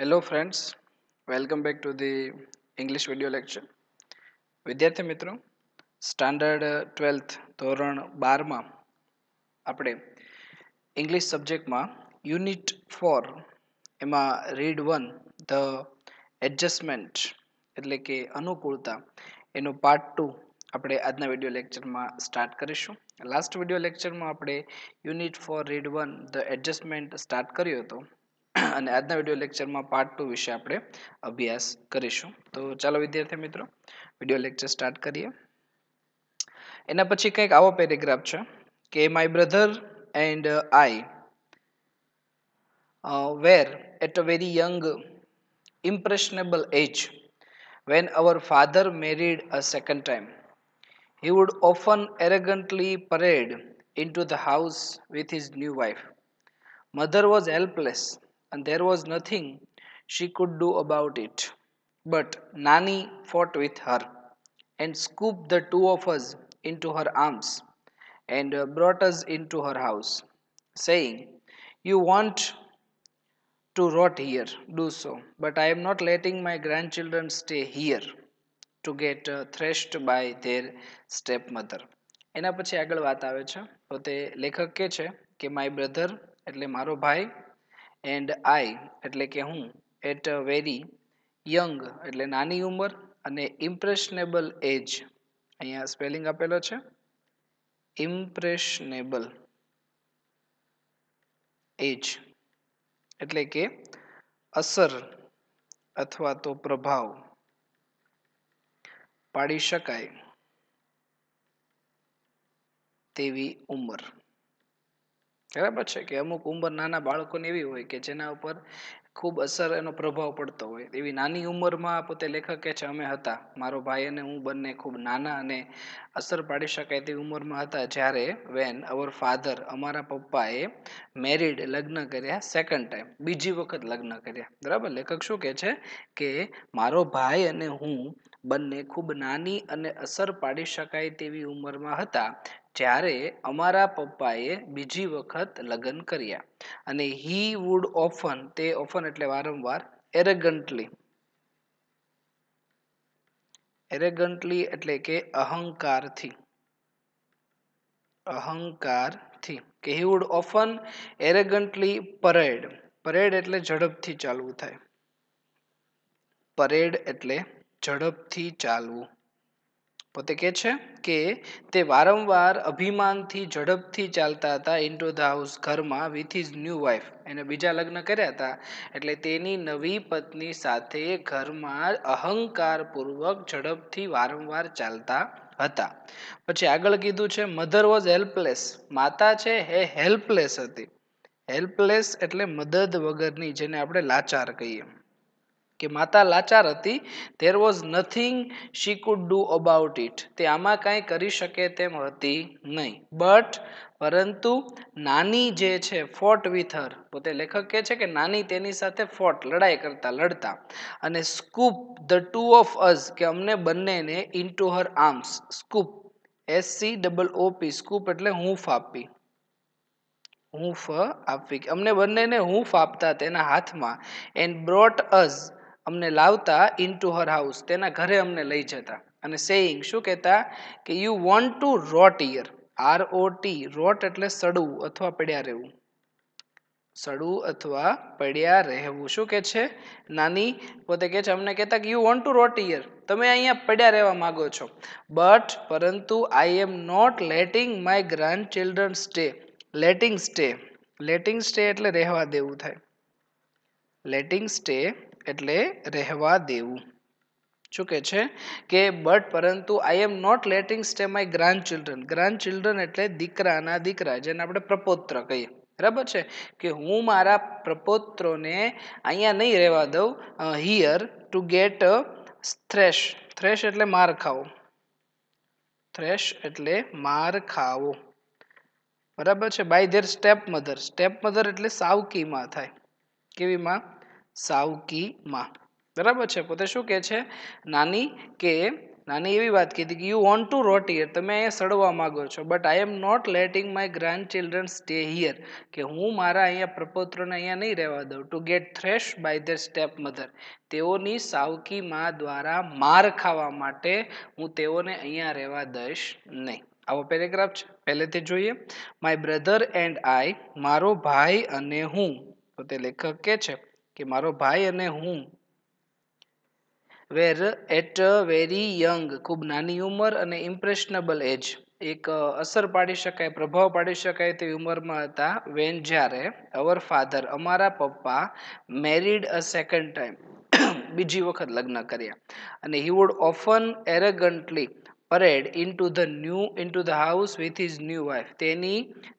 Hello friends welcome back to the English video lecture વિદ્યાર્થી મિત્રો standard twelfth uh, ધોરણ બારમાં આપણે ઇંગ્લિશ સબ્જેક્ટમાં યુનિટ ફોર એમાં રીડ વન ધ એડજસ્ટમેન્ટ એટલે કે અનુકૂળતા એનો પાર્ટ ટુ આપણે આજના વિડીયો લેક્ચરમાં સ્ટાર્ટ કરીશું લાસ્ટ વિડીયો લેક્ચરમાં આપણે unit four read one the adjustment start કર્યો હતો અને આજના વિડીયો લેક્ચરમાં પાર્ટ ટુ વિશે આપણે અભ્યાસ કરીશું તો ચાલો વિદ્યાર્થી મિત્રો વિડીયો લેક્ચર સ્ટાર્ટ કરીએ એના પછી કંઈક આવો પેરેગ્રાફ છે કે my brother and I were at a very young impressionable age when our father married a second time he would often arrogantly parade into the house with his new wife mother was helpless and there was nothing she could do about it. But Nani fought with her and scooped the two of us into her arms and brought us into her house, saying, You want to rot here, do so, but I am not letting my grandchildren stay here to get uh, thrashed by their stepmother. એના પછી આગળ વાત આવે છે તો તે લેખક કહે છે કે માય બ્રધર એટલે મારો ભાઈ એન્ડ આઈ એટલે કે હું એટ અ વેરી યંગ એટલે નાની ઉંમર અને ઇમ્પ્રેશનેબલ એજ અહીંયા સ્પેલિંગ આપેલો છે ઇમ્પ્રેશનેબલ એજ એટલે કે અસર અથવા તો પ્રભાવ પાડી શકાય તેવી ઉંમર બરાબર છે કે અમુક ઉંમર નાના બાળકોને એવી હોય કે જેના ઉપર ખૂબ અસર એનો પ્રભાવ પડતો હોય એવી નાની ઉંમરમાં પોતે લેખક કહે છે અમે હતા મારો ભાઈ અને હું બંને ખૂબ નાના અને અસર પાડી શકાય તેવી ઉંમરમાં હતા જ્યારે વેન અવર ફાધર અમારા પપ્પાએ મેરિડ લગ્ન કર્યા સેકન્ડ ટાઈમ બીજી વખત લગ્ન કર્યા બરાબર લેખક શું કહે છે કે મારો ભાઈ અને હું બંને ખૂબ નાની અને અસર પાડી શકાય તેવી ઉંમરમાં હતા જ્યારે અમારા પપ્પાએ બીજી વખત લગ્ન કર્યા અને હી વુડ ઓફન તે ઓફન એટલે વારંવાર એરેગન્ટલી એરેગન્ટલી એટલે કે અહંકારથી અહંકારથી કે he would often arrogantly parade parade એટલે ઝડપથી ચાલવું થાય પરેડ એટલે ઝડપથી ચાલવું પોતે કહે છે કે તે વારંવાર અભિમાનથી ઝડપથી ચાલતા હતા ઇન્ટો ધ હાઉસ ઘરમાં વિથ ઇઝ ન્યૂ વાઇફ એને બીજા લગ્ન કર્યા હતા એટલે તેની નવી પત્ની સાથે ઘરમાં અહંકારપૂર્વક ઝડપથી વારંવાર ચાલતા હતા પછી આગળ કીધું છે મધર વોઝ હેલ્પલેસ માતા છે હે હેલ્પલેસ હતી હેલ્પલેસ એટલે મદદ વગરની જેને આપણે લાચાર કહીએ કે માતા લાચાર હતી there was nothing she could do about it તે આમાં કાંઈ કરી શકે તેમ હતી નહીં બટ પરંતુ નાની જે છે ફોટ વિથ હર પોતે લેખક કહે છે કે નાની તેની સાથે ફોટ લડાઈ કરતા લડતા અને scoop the two of us કે અમને બંનેને into her arms scoop S C double O P scoop એટલે હૂંફ આપી હૂંફ આપવી અમને બંનેને હું ફાપતા તેના હાથમાં એન્ડ બ્રોટ અઝ અમને લાવતા ઇન ટુ હર હાઉસ તેના ઘરે અમને લઈ જતા અને સેઈંગ શું કહેતા કે you want to rot here R O T rot એટલે સડવું અથવા પડ્યા રહેવું સડવું અથવા પડ્યા રહેવું શું કહે છે નાની પોતે કહે છે અમને કહેતા કે you want to rot here તમે અહીંયા પડ્યા રહેવા માગો છો બટ પરંતુ I am not letting my grandchildren stay letting stay letting stay એટલે રહેવા દેવું થાય લેટિંગ સ્ટે એટલે રહેવા દેવું શું કહે છે કે બટ પરંતુ I am not letting stay my grandchildren grandchildren એટલે દીકરાના દીકરા જેને આપણે પ્રપોત્ર કહીએ બરાબર છે કે હું મારા પ્રપોત્રોને અહીંયા નહીં રહેવા દઉં here to get thrash thrash એટલે માર ખાવો થ્રેશ એટલે માર ખાવો બરાબર છે by their stepmother stepmother એટલે સાવકીમાં થાય કેવીમાં સાવકી માં બરાબર છે પોતે શું કહે છે નાની કે નાની એવી વાત કીધી કે you want to rot here તમે અહીંયા સડવા માગો છો but I am not letting my grandchildren stay here કે હું મારા અહીંયા પ્રપોત્રોને અહીંયા નહીં રહેવા દઉં to get thrash by their stepmother તેઓની સાવકી માં દ્વારા માર ખાવા માટે હું તેઓને અહીંયા રહેવા દઈશ નહીં આવો પેરેગ્રાફ છે પહેલેથી જોઈએ માય બ્રધર એન્ડ આઈ મારો ભાઈ અને હું પોતે લેખક કે છે કે મારો ભાઈ અને હું વેર એટ વેરી યંગ ખૂબ નાની ઉંમર અને ઇમ્પ્રેશનેબલ એજ એક અસર પાડી શકાય પ્રભાવ પાડી શકાય તેવી ઉંમરમાં હતા વેન જ્યારે અવર ફાધર અમારા પપ્પા મેરીડ અ સેકન્ડ ટાઈમ બીજી વખત લગ્ન કર્યા અને he would often arrogantly parade into the new into the house with his new wife તેની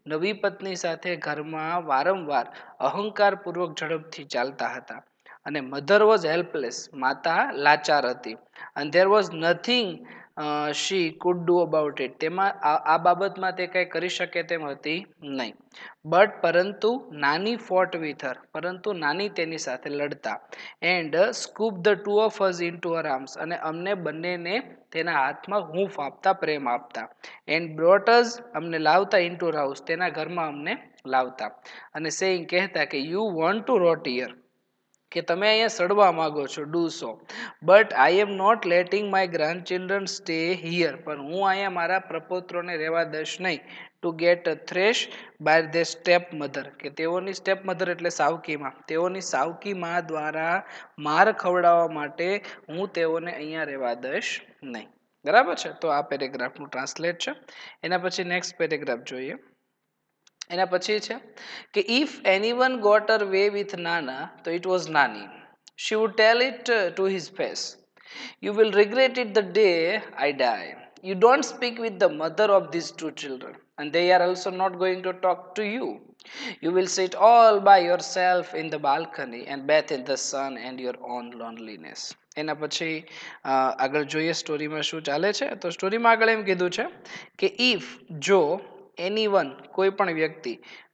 નવી પત્ની સાથે ઘરમાં વારંવાર અહંકારપૂર્વક ઝડપથી ચાલતા હતા અને મધર વોઝ હેલ્પલેસ માતા લાચાર હતી and there was nothing she could do about it તેમાં આ બાબતમાં તે કંઈ કરી શકે તેમ હતી નહીં બટ પરંતુ નાની ફોર્ટ વિથર પરંતુ નાની તેની સાથે લડતા and scoop the two of us into her arms અને અમને બંનેને તેના હાથમાં હું ફાપતા પ્રેમ આપતા એન્ડ બ્રોટર્સ અમને લાવતા ઇન ટુ હાઉસ તેના ઘરમાં અમને લાવતા અને સેઈંગ કહેતા કે you want to rot here કે તમે અહીંયા સડવા માગો છો do so but I am not letting my grandchildren stay here પણ હું અહીંયા મારા પ્રપોત્રોને રહેવા દઈશ નહીં to get a thrash by the stepmother કે તેઓની સ્ટેપ મધર એટલે સાવકીમાં તેઓની સાવકીમાં દ્વારા માર ખવડાવવા માટે હું તેઓને અહીંયા રહેવા દઈશ નહીં બરાબર છે તો આ પેરેગ્રાફનું ટ્રાન્સલેટ છે એના પછી નેક્સ્ટ પેરેગ્રાફ જોઈએ એના પછી છે કે if anyone got her way with નાના તો ઇટ વોઝ નાની she would tell it to his face you will regret it the day I die you don't speak with the mother of this two children and are are not going to talk to you you will sit all by yourself in the balcony and bathe in the sun and your own loneliness એના પછી આગળ જોઈએ સ્ટોરીમાં શું ચાલે છે તો સ્ટોરીમાં આગળ એમ કીધું છે કે ઇફ જો એની વન કોઈ પણ વ્યક્તિ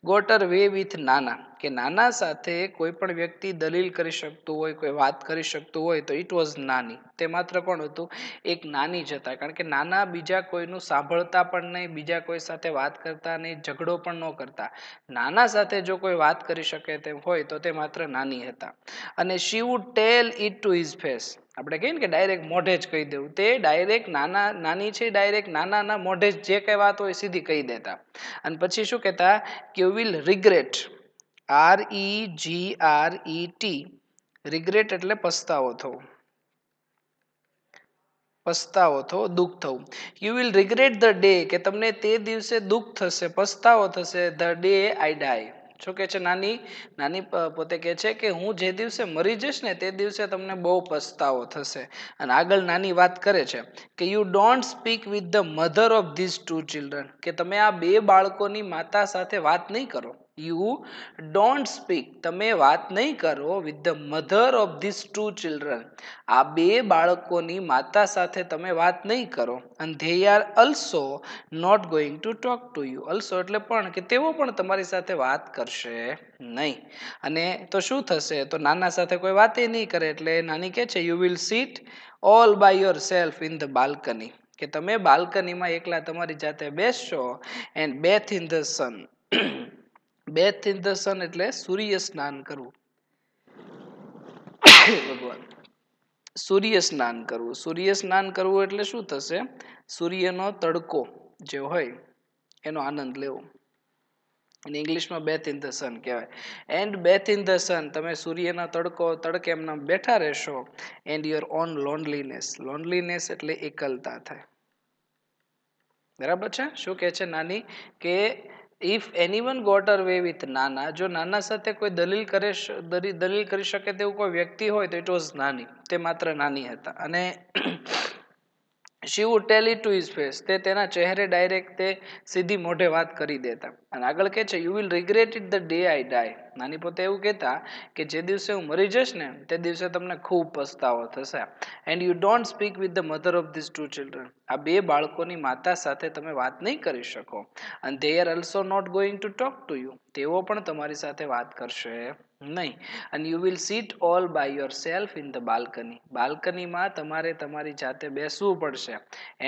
ગોટર વે વિથ નાના કે નાના સાથે કોઈ પણ વ્યક્તિ દલીલ કરી શકતું હોય કોઈ વાત કરી શકતું હોય તો ઇટ વોઝ નાની તે માત્ર કોણ હતું એક નાની જ હતા કારણ કે નાના બીજા કોઈનું સાંભળતા પણ નહીં બીજા કોઈ સાથે વાત કરતા નહીં ઝઘડો પણ ન કરતા નાના સાથે જો કોઈ વાત કરી શકે તેમ હોય તો તે માત્ર નાની હતા અને she would tell it to his face આપણે કહીએ ને કે ડાયરેક્ટ મોઢે જ કહી દેવું તે ડાયરેક્ટ નાના નાની છે ડાયરેક્ટ નાનાના મોઢે જ જે કંઈ વાત હોય સીધી કહી દેતા અને પછી શું કહેતા કે will regret R E G R E T regret એટલે પસ્તાવો થવો પસ્તાવો થવો દુઃખ થવું you will regret the day કે તમને તે દિવસે દુઃખ થશે પસ્તાવો થશે ધ ડે આઈ ડાય શું કે છે નાની નાની પોતે કહે છે કે હું જે દિવસે મરી જઈશ ને તે દિવસે તમને બહુ પસ્તાવો થશે અને આગળ નાની વાત કરે છે કે you don't speak with the mother of this two children કે તમે આ બે બાળકોની માતા સાથે વાત નહીં કરો યુ ડોન્ટ સ્પીક તમે વાત નહીં કરો with the mother of this two children આ બે બાળકોની માતા સાથે તમે વાત નહીં કરો અને they are also not going to talk to you also એટલે પણ કે તેઓ પણ તમારી સાથે વાત કરશે નહીં અને તો શું થશે તો નાના સાથે કોઈ વાતે નહીં કરે એટલે નાની કહે છે you will sit all by yourself in the balcony કે તમે બાલ્કનીમાં એકલા તમારી જાતે બેસશો and bathe in the sun બે દર્શન એટલે સૂર્ય સ્નાન કરવું ભગવાન સૂર્ય સ્નાન કરવું સૂર્ય સ્નાન કરવું એટલે શું થશે સૂર્યનો તડકો જે હોય એનો આનંદ લેવો અને ઇંગ્લિશમાં બેથ ઇન ધ સન કહેવાય and bathe in the sun તમે સૂર્યના તડકો તડકે એમના બેઠા રહેશો and your own loneliness loneliness એટલે એકલતા થાય બરાબર છે શું કહે છે નાની કે if anyone got her way with નાના જો નાના સાથે કોઈ દલીલ કરે દલીલ કરી શકે તેવું કોઈ વ્યક્તિ હોય તો ઇટ વોઝ નાની તે માત્ર નાની હતા અને she would tell it to his face તે તેના ચહેરે ડાયરેક્ટ તે સીધી મોઢે વાત કરી દેતા અને આગળ કહે છે you will regret it the day I die નાની પોતે એવું કહેતા કે જે દિવસે હું મરી જઈશ ને તે દિવસે તમને ખૂબ પસ્તાવો થશે and you don't speak with the mother of these two children આ બે બાળકોની માતા સાથે તમે વાત નહીં કરી શકો અને they are also not going to talk to you તેઓ પણ તમારી સાથે વાત કરશે નહીં અને you will sit all by yourself in the balcony બાલ્કનીમાં તમારે તમારી જાતે બેસવું પડશે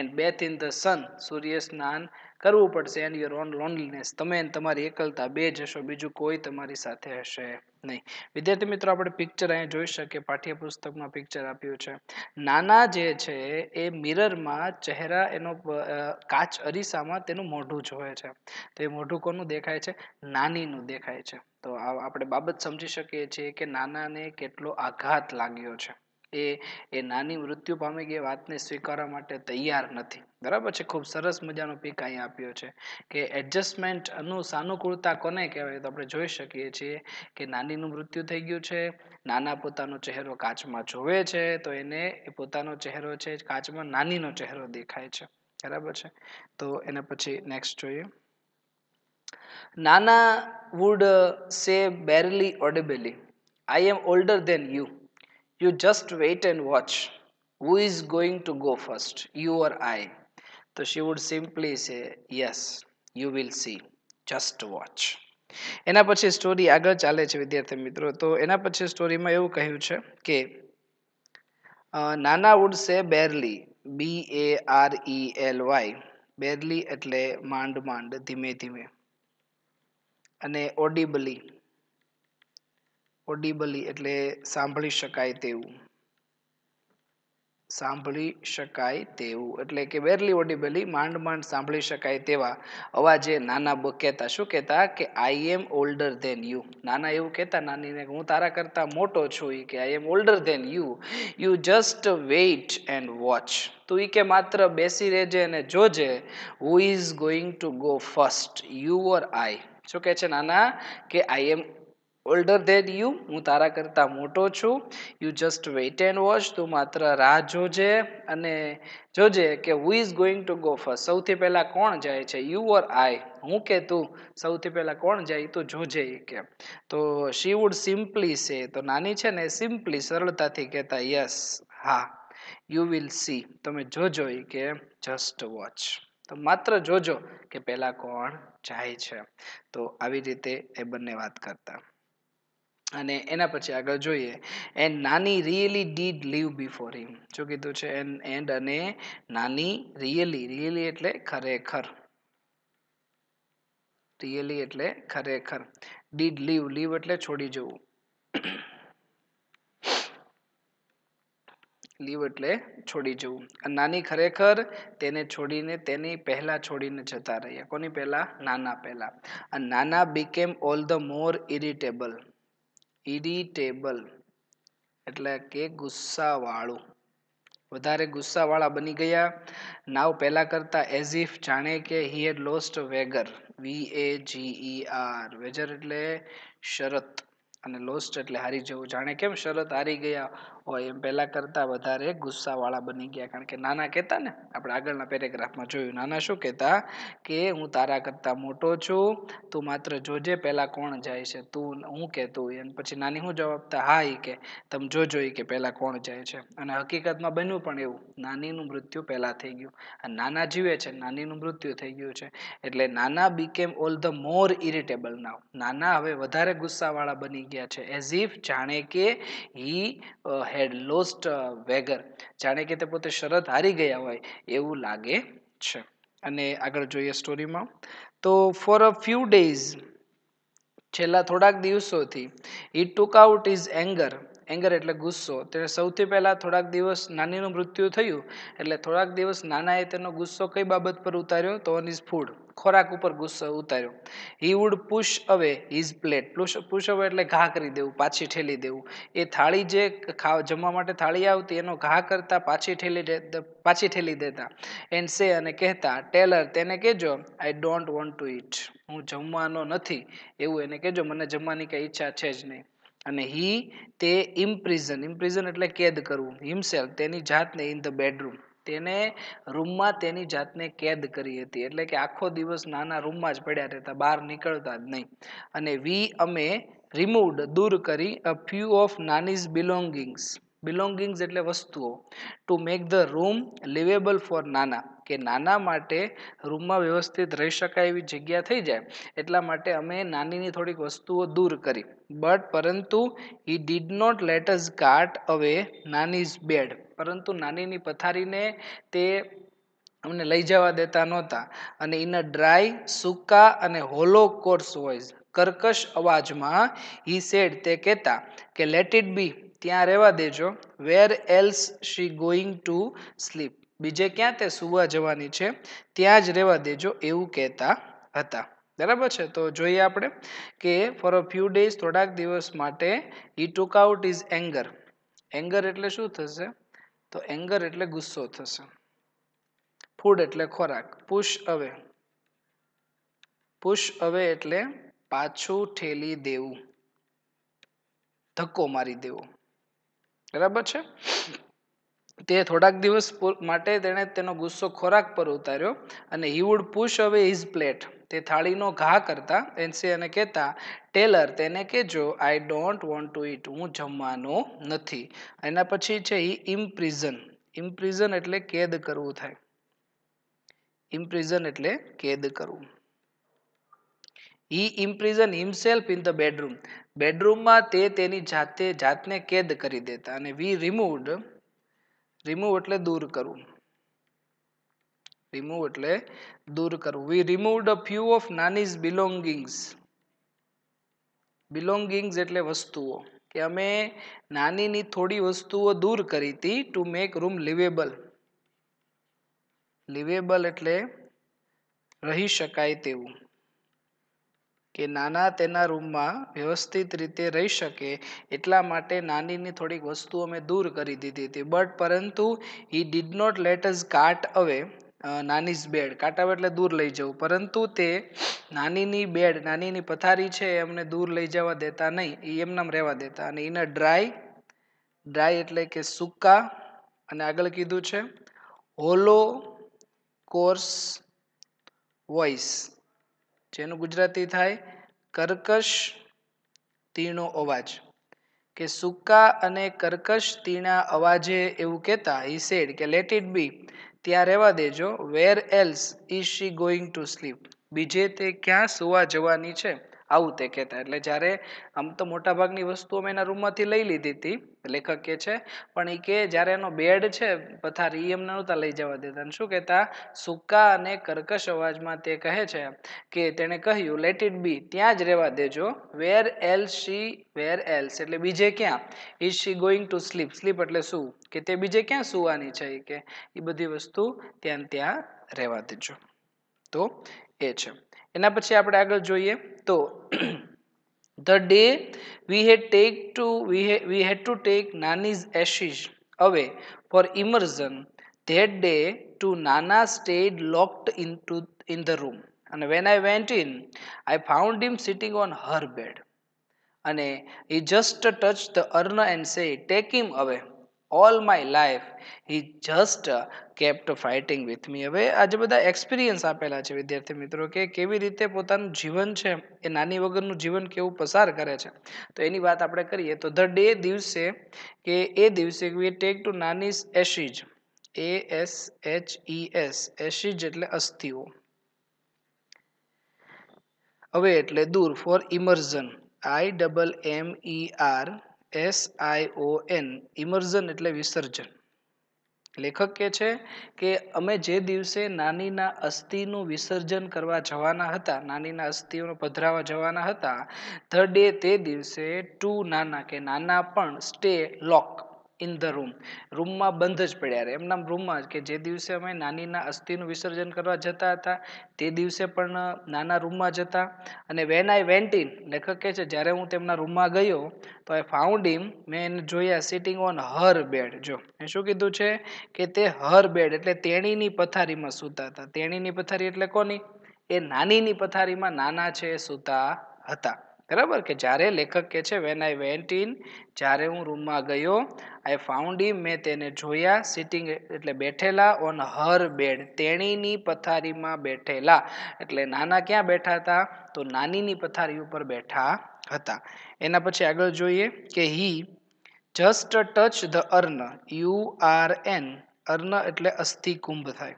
and bathe in the sun સૂર્ય સ્નાન કરવું પડશે એન્ડ યોર ઓન લોનલીનેસ તમે અને તમારી એકલતા બે જશો બીજું કોઈ તમારી સાથે હશે નહીં વિદ્યાર્થી મિત્રો આપણે પિક્ચર અહીંયા જોઈ શકીએ પાઠ્યપુસ્તકમાં પિક્ચર આપ્યું છે નાના જે છે એ મિરરમાં ચહેરા એનો કાચ અરીસામાં તેનું મોઢું જોવે છે તો એ મોઢું કોનું દેખાય છે નાનીનું દેખાય છે તો આ આપણે બાબત સમજી શકીએ છીએ કે નાનાને કેટલો આઘાત લાગ્યો છે એ એ નાની મૃત્યુ પામી ગઈ વાતને સ્વીકારવા માટે તૈયાર નથી બરાબર છે ખૂબ સરસ મજાનો પીક અહીંયા આપ્યો છે કે એડજસ્ટમેન્ટ અનુ સાનુકૂળતા કોને કહેવાય તો આપણે જોઈ શકીએ છીએ કે નાનીનું મૃત્યુ થઈ ગયું છે નાના પોતાનો ચહેરો કાચમાં જોવે છે તો એને એ પોતાનો ચહેરો છે કાચમાં નાનીનો ચહેરો દેખાય છે બરાબર છે તો એને પછી નેક્સ્ટ જોઈએ નાના would say barely audibly I am older than you You just wait and watch. Who is going to go first, you or I? So she would simply say, Yes, you will see. Just watch. એના પછી story આગળ ચાલે છે વિદ્યાર્થી મિત્રો તો એના પછી સ્ટોરીમાં એવું કહ્યું છે કે નાના would say barely B A R E L Y barely એટલે માંડ માંડ ધીમે ધીમે અને ઓડિબલી ઓડિબલી એટલે સાંભળી શકાય તેવું સાંભળી શકાય તેવું એટલે કે બેરલી ઓડિબલી માંડ માંડ સાંભળી શકાય તેવા અવાજે નાના બ કહેતા શું કહેતા કે I am older than you નાના એવું કહેતા નાનીને હું તારા કરતાં મોટો છું એ કે I am older than you you just wait and watch તું એ કે માત્ર બેસી રહેજે અને જોજે who is going to go first you or I શું કહે છે નાના કે I am older than you હું તારા કરતાં મોટો છું you just wait and watch તું માત્ર રાહ જોજે અને જોજે કે who is going to go first સૌથી પહેલાં કોણ જાય છે યુ ઓર આય હું કે તું સૌથી પહેલાં કોણ જાય તું જોજે એ કે તો શી વુડ સિમ્પલી સે તો નાની છે ને સિમ્પલી સરળતાથી કહેતા યસ હા યુ વિલ સી તમે જોજો એ કે જસ્ટ વોચ તો માત્ર જોજો કે પહેલાં કોણ જાય છે તો આવી રીતે એ બંને વાત કરતા અને એના પછી આગળ જોઈએ એન્ડ નાની really did leave before him શું કીધું છે એન એન્ડ અને નાની રિયલી રિયલી એટલે ખરેખર રિયલી એટલે ખરેખર ડીડ લીવ લીવ એટલે છોડી જવું લીવ એટલે છોડી જવું અને નાની ખરેખર તેને છોડીને તેની પહેલાં છોડીને જતા રહ્યા કોની પહેલાં નાના પહેલાં નાના became all the more irritable irritable એટલે કે ગુસ્સાવાળું વધારે ગુસ્સાવાળા બની ગયા નાવ પહેલાં કરતા એઝ ઇફ જાણે કે હી હેડ લોસ્ટ વેગર વી એ જી ઈ આર વેજર એટલે શરત અને લોસ્ટ એટલે હારી જવું જાણે કેમ શરત હારી ગયા હોય એમ પહેલાં કરતાં વધારે ગુસ્સાવાળા બની ગયા કારણ કે નાના કહેતા ને આપણે આગળના પેરેગ્રાફમાં જોયું નાના શું કહેતા કે હું તારા કરતાં મોટો છું તું માત્ર જોજે પહેલાં કોણ જાય છે તું હું કે તું એમ પછી નાની હું જવાબ આપતા હા એ કે તમે જોજો એ કે પહેલાં કોણ જાય છે અને હકીકતમાં બન્યું પણ એવું નાનીનું મૃત્યુ પહેલાં થઈ ગયું અને નાના જીવે છે નાનીનું મૃત્યુ થઈ ગયું છે એટલે નાના became all the more irritable now નાના હવે વધારે ગુસ્સાવાળા બની ગયા છે એઝ ઇફ જાણે કે હી હેડ લોસ્ટ વેગર જાણે કે તે પોતે શરત હારી ગયા હોય એવું લાગે છે અને આગળ જોઈએ સ્ટોરીમાં તો ફોર અ ફ્યુ ડેઝ છેલ્લા થોડાક દિવસોથી he took out his anger anger એટલે ગુસ્સો તેને સૌથી પહેલાં થોડાક દિવસ નાનીનું મૃત્યુ થયું એટલે થોડાક દિવસ નાનાએ તેનો ગુસ્સો કઈ બાબત પર ઉતાર્યો તો ઓન ઇઝ ફૂડ ખોરાક ઉપર ગુસ્સો ઉતાર્યો he would push away his plate push push away એટલે ઘા કરી દેવું પાછી ઠેલી દેવું એ થાળી જે ખા જમવા માટે થાળી આવતી એનો ઘા કરતા પાછી ઠેલી પાછી ઠેલી દેતા એન્ડ સે અને કહેતા ટેલર તેને કહેજો I don't want to eat હું જમવાનો નથી એવું એને કહેજો મને જમવાની કંઈ ઈચ્છા છે જ નહીં અને હી તે ઇમ્પ્રિઝન ઇમ્પ્રિઝન એટલે કેદ કરવું હિમસેલ્ફ તેની જાતને ઇન ધ બેડરૂમ તેને રૂમમાં તેની જાતને કેદ કરી હતી એટલે કે આખો દિવસ નાના રૂમમાં જ પડ્યા રહેતા બહાર નીકળતા જ નહીં અને વી અમે રિમૂવડ દૂર કરી અ ફ્યુ ઓફ નાનીઝ બિલોંગિંગ્સ બિલોંગિંગ્સ એટલે વસ્તુઓ to make the room livable for નાના કે નાના માટે રૂમમાં વ્યવસ્થિત રહી શકાય એવી જગ્યા થઈ જાય એટલા માટે અમે નાનીની થોડીક વસ્તુઓ દૂર કરી બટ પરંતુ he did not let us cart away નાનીઝ બેડ પરંતુ નાનીની પથારીને તે અમને લઈ જવા દેતા નહોતા અને એના ડ્રાય સૂકા અને હોલો કોર્સ વોઇસ કર્કશ અવાજમાં હી સેડ તે કહેતા કે લેટ ઇટ બી ત્યાં રહેવા દેજો where else she going to sleep બીજે ક્યાં તે સુવા જવાની છે ત્યાં જ રહેવા દેજો એવું કહેતા હતા બરાબર છે તો જોઈએ આપણે કે ફોર અ ફ્યુ ડેઝ થોડાક દિવસ માટે he took out his anger anger એટલે શું થશે તો એંગર એટલે ગુસ્સો થશે ફૂડ એટલે ખોરાક પુશ અવે પુશ અવે એટલે પાછું ઠેલી દેવું ધક્કો મારી દેવો બરાબર છે તે થોડાક દિવસ માટે તેણે તેનો ગુસ્સો ખોરાક પર ઉતાર્યો અને he would push away his plate તે થાળીનો ઘા કરતા એન્સી એનસીએને કહેતા ટેલર તેને કહેજો I don't want to eat હું જમવાનો નથી એના પછી છે હી ઇમ્પ્રિઝન ઇમ્પ્રિઝન એટલે કેદ કરવું થાય ઇમ્પ્રિઝન એટલે કેદ કરવું he imprison himself in the bedroom બેડરૂમમાં તે તેની જાતે જાતને કેદ કરી દેતા અને વી રિમૂવડ રિમૂવ એટલે દૂર કરવું રિમૂવ એટલે દૂર કરવું we remove a few of નાનીઝ બિલોંગિંગ્સ બિલોંગિંગ્સ એટલે વસ્તુઓ કે અમે નાનીની થોડી વસ્તુઓ દૂર કરી હતી to make room livable livable એટલે રહી શકાય તેવું કે નાના તેના રૂમમાં વ્યવસ્થિત રીતે રહી શકે એટલા માટે નાનીની થોડીક વસ્તુઓ અમે દૂર કરી દીધી હતી બટ પરંતુ he did not let us cart away નાનીઝ બેડ કાટ અવે એટલે દૂર લઈ જવું પરંતુ તે નાનીની બેડ નાનીની પથારી છે એ અમને દૂર લઈ જવા દેતા નહીં એ એમનામ રહેવા દેતા અને એને ડ્રાય ડ્રાય એટલે કે સૂકા અને આગળ કીધું છે હોલો કોર્સ વોઇસ જેનું ગુજરાતી થાય કર્કશ તીણો અવાજ કે સૂકા અને કર્કશ તીણા અવાજે એવું કહેતા ઈ સેડ કે લેટ ઇટ બી ત્યાં રહેવા દેજો where else is she going to sleep બીજે તે ક્યાં સુવા જવાની છે આવું તે કહેતા એટલે જ્યારે આમ તો મોટાભાગની વસ્તુ અમે એના રૂમમાંથી લઈ લીધી હતી લેખક કે છે પણ એ કે જ્યારે એનો બેડ છે પથારી એ અમને નહોતા લઈ જવા દેતા અને શું કહેતા સૂકા અને કર્કશ અવાજમાં તે કહે છે કે તેણે કહ્યું લેટ ઇટ બી ત્યાં જ રહેવા દેજો વેર એલ શી વેર એલ્સ એટલે બીજે ક્યાં is she going to sleep sleep એટલે શું કે તે બીજે ક્યાં સુવાની છે કે એ બધી વસ્તુ ત્યાં ત્યાં રહેવા દેજો તો એ છે એના પછી આપણે આગળ જોઈએ તો the day we had take to we we had to take નાનીઝ ashes away for immersion that day to નાના stayed locked in to in the room અને when I went in I found him sitting on her bed અને he just touch the urn and say take him away all my life he just kept fighting with me હવે આજે બધા experience આપેલા છે વિદ્યાર્થી મિત્રો કે કેવી રીતે પોતાનું જીવન છે એ નાની વગરનું જીવન કેવું પસાર કરે છે તો એની વાત આપણે કરીએ તો ધ ડે દિવસે કે એ દિવસે વી ટેક ટુ નાની ashes A S H E S ashes એટલે અસ્થિઓ હવે એટલે દૂર for immersion I double M E R S I O N immersion એટલે વિસર્જન લેખક કહે છે કે અમે જે દિવસે નાનીના અસ્થિનું વિસર્જન કરવા જવાના હતા નાનીના અસ્થિઓનો પધરાવા જવાના હતા ધ ડે તે દિવસે ટુ નાના કે નાના પણ stay lock in the room રૂમમાં બંધ જ પડ્યા રહે એમના રૂમમાં જ કે જે દિવસે અમે નાનીના અસ્થિનું વિસર્જન કરવા જતા હતા તે દિવસે પણ નાના રૂમમાં જતા અને વેન આઈ વેન્ટ ઇન લેખક કહે છે જ્યારે હું તેમના રૂમમાં ગયો તો આઈ ફાઉન્ડ ઇમ મેં એને જોયા સિટિંગ ઓન હર બેડ જો એ શું કીધું છે કે તે હર બેડ એટલે તેણીની પથારીમાં સૂતા હતા તેણીની પથારી એટલે કોની એ નાનીની પથારીમાં નાના છે સૂતા હતા બરાબર કે જ્યારે લેખક કહે છે વેન આઈ વેન્ટ ઇન જ્યારે હું રૂમમાં ગયો આઈ ફાઉન્ડ હિમ મેં તેને જોયા સિટિંગ એટલે બેઠેલા ઓન હર બેડ તેણીની પથારીમાં બેઠેલા એટલે નાના ક્યાં બેઠા હતા તો નાનીની પથારી ઉપર બેઠા હતા એના પછી આગળ જોઈએ કે he just touch the urn U R N urn એટલે અસ્થિ કુંભ થાય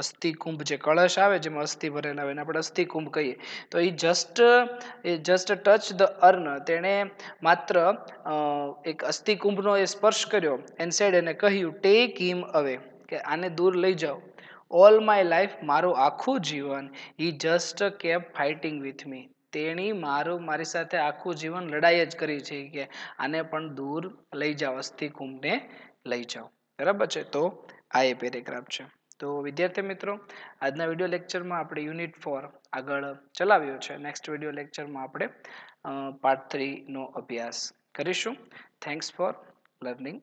અસ્થિ કુંભ જે કળશ આવે જેમાં અસ્થિ ભરેલા હોય એને આપણે અસ્થિ કુંભ કહીએ તો he just he just touch the urn તેણે માત્ર એક અસ્થિ કુંભનો એ સ્પર્શ કર્યો એન્ડ સેડ એને કહ્યું ટેક હિમ અવે કે આને દૂર લઈ જાઓ ઓલ માય લાઈફ મારું આખું જીવન he just kept fighting with me તેણી મારું મારી સાથે આખું જીવન લડાઈ જ કરી છે કે આને પણ દૂર લઈ જાઓ અસ્થિ કુંભને લઈ જાઓ બરાબર છે તો આ એ પેરેગ્રાફ છે તો વિદ્યાર્થી મિત્રો આજના વિડીયો લેક્ચરમાં આપણે યુનિટ ફોર આગળ ચલાવ્યો છે નેક્સ્ટ વિડિયો લેક્ચરમાં આપણે પાર્ટ થ્રીનો અભ્યાસ કરીશું થેન્ક્સ ફોર લર્નિંગ